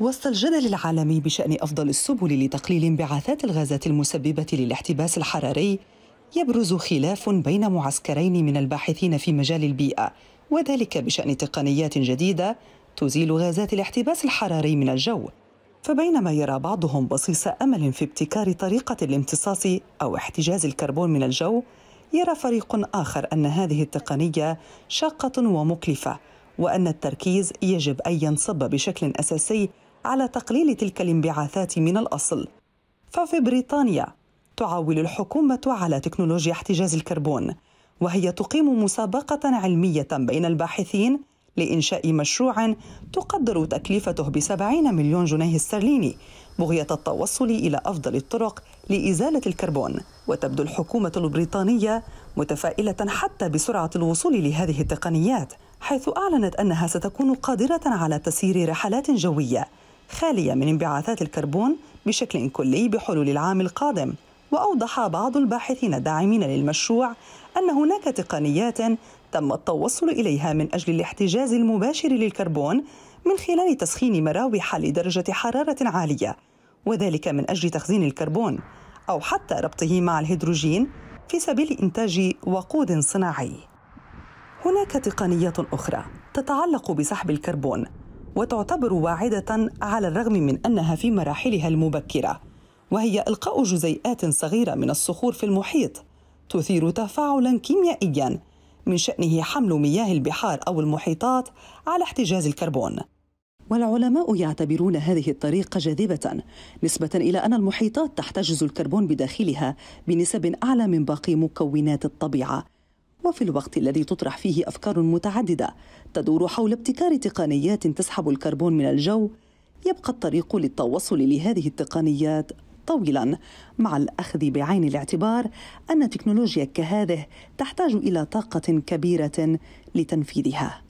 وسط الجدل العالمي بشأن أفضل السبل لتقليل انبعاثات الغازات المسببة للاحتباس الحراري يبرز خلاف بين معسكرين من الباحثين في مجال البيئة وذلك بشأن تقنيات جديدة تزيل غازات الاحتباس الحراري من الجو فبينما يرى بعضهم بصيص أمل في ابتكار طريقة الامتصاص أو احتجاز الكربون من الجو يرى فريق آخر أن هذه التقنية شاقة ومكلفة وأن التركيز يجب أن ينصب بشكل أساسي على تقليل تلك الانبعاثات من الأصل ففي بريطانيا تعول الحكومة على تكنولوجيا احتجاز الكربون وهي تقيم مسابقة علمية بين الباحثين لإنشاء مشروع تقدر تكلفته بسبعين مليون جنيه استرليني بغية التوصل إلى أفضل الطرق لإزالة الكربون وتبدو الحكومة البريطانية متفائلة حتى بسرعة الوصول لهذه التقنيات حيث أعلنت أنها ستكون قادرة على تسيير رحلات جوية خالية من انبعاثات الكربون بشكل كلي بحلول العام القادم وأوضح بعض الباحثين الداعمين للمشروع أن هناك تقنيات تم التوصل إليها من أجل الاحتجاز المباشر للكربون من خلال تسخين مراوح لدرجة حرارة عالية وذلك من أجل تخزين الكربون أو حتى ربطه مع الهيدروجين في سبيل إنتاج وقود صناعي هناك تقنيات أخرى تتعلق بسحب الكربون وتعتبر واعدة على الرغم من أنها في مراحلها المبكرة وهي إلقاء جزيئات صغيرة من الصخور في المحيط تثير تفاعلا كيميائيا من شأنه حمل مياه البحار أو المحيطات على احتجاز الكربون والعلماء يعتبرون هذه الطريقة جاذبة نسبة إلى أن المحيطات تحتجز الكربون بداخلها بنسب أعلى من باقي مكونات الطبيعة وفي الوقت الذي تطرح فيه أفكار متعددة تدور حول ابتكار تقنيات تسحب الكربون من الجو يبقى الطريق للتوصل لهذه التقنيات طويلا مع الأخذ بعين الاعتبار أن تكنولوجيا كهذه تحتاج إلى طاقة كبيرة لتنفيذها